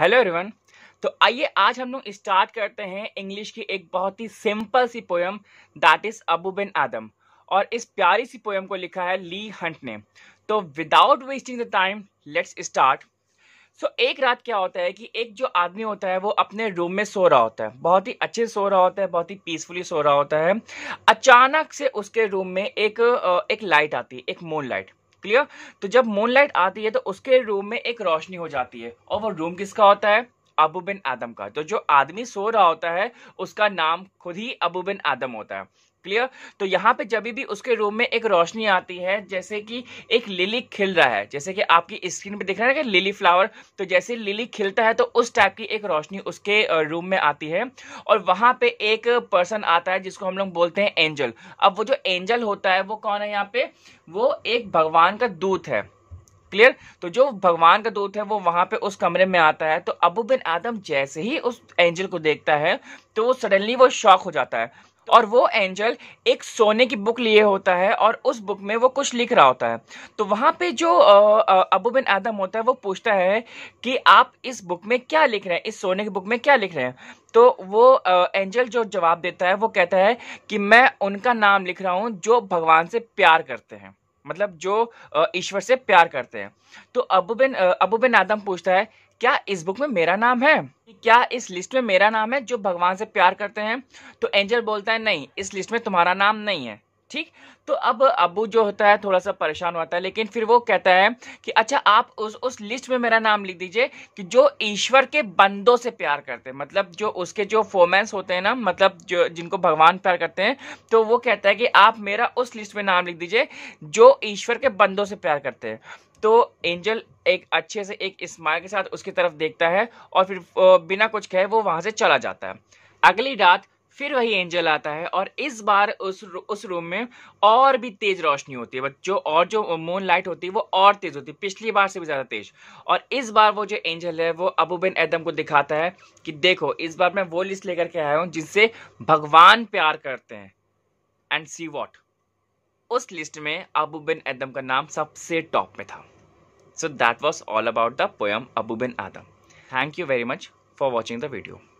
hello everyone तो आइए आज हम लोग स्टार्ट करते हैं इंग्लिश की एक बहुत ही सिंपल सी poem that is Abou Ben Adhem और इस प्यारी सी पोएम को लिखा है ली हंट ने तो without wasting the time let's start so एक रात क्या होता है कि एक जो आदमी होता है वो अपने रूम में सो रहा होता है बहुत ही अच्छे सो रहा होता है बहुत ही पीसफुली सो रहा होता है अचानक से उसके रूम में एक एक लाइट आती है एक मून लाइट क्लियर तो जब मूनलाइट आती है तो उसके रूम में एक रोशनी हो जाती है और वो रूम किसका होता है अबू बिन आदम का तो जो आदमी सो रहा होता है उसका नाम खुद ही अबू बिन आदम होता है क्लियर तो यहाँ पे जब भी उसके रूम में एक रोशनी आती है जैसे कि एक लिली खिल रहा है जैसे कि आपकी स्क्रीन पे दिख रहा है कि लिली फ्लावर तो जैसे लिली खिलता है तो उस टाइप की एक रोशनी उसके रूम में आती है और वहां पे एक पर्सन आता है जिसको हम लोग बोलते हैं एंजल अब वो जो एंजल होता है वो कौन है यहाँ पे वो एक भगवान का दूत है क्लियर तो जो भगवान का दूत है वो वहां पे उस कमरे में आता है तो अबू बिन आदम जैसे ही उस एंजल को देखता है तो सडनली वो शॉक हो जाता है और वो एंजल एक सोने की बुक लिए होता है और उस बुक में वो कुछ लिख रहा होता है तो वहाँ पे जो अबू बिन आदम होता है वो पूछता है कि आप इस बुक में क्या लिख रहे हैं इस सोने की बुक में क्या लिख रहे हैं तो वो एंजल जो जवाब देता है वो कहता है कि मैं उनका नाम लिख रहा हूँ जो भगवान से प्यार करते हैं मतलब जो ईश्वर से प्यार करते हैं तो अबू बिन अबू बिन आदम पूछता है क्या इस बुक में मेरा नाम है क्या इस लिस्ट में मेरा नाम है जो भगवान से प्यार करते हैं तो एंजल बोलता है नहीं इस लिस्ट में तुम्हारा नाम नहीं है ठीक तो अब अबू जो होता है थोड़ा सा परेशान होता है लेकिन फिर वो कहता है कि अच्छा आप उस उस लिस्ट में मेरा नाम लिख दीजिए कि जो ईश्वर के बंदों से प्यार करते हैं मतलब जो उसके जो फोमेंस होते हैं ना मतलब जो जिनको भगवान प्यार करते हैं तो वो कहता है कि आप मेरा उस लिस्ट में नाम लिख दीजिए जो ईश्वर के बंदों से प्यार करते हैं तो एंजल एक अच्छे से एक स्माइल के साथ उसकी तरफ देखता है और फिर बिना कुछ कहे वो वहाँ से चला जाता है अगली रात फिर वही एंजल आता है और इस बार उस उस रूम में और भी तेज रोशनी होती है जो और जो मून लाइट होती है वो और तेज होती है पिछली बार से भी ज़्यादा तेज और इस बार वो जो एंजल है वो अबू बिन एदम को दिखाता है कि देखो इस बार मैं वो लिस्ट लेकर के आया हूँ जिससे भगवान प्यार करते हैं एंड सी वॉट उस लिस्ट में अबू बिन एदम का नाम सबसे टॉप में था so that was all about the poem Abou Ben Adhem thank you very much for watching the video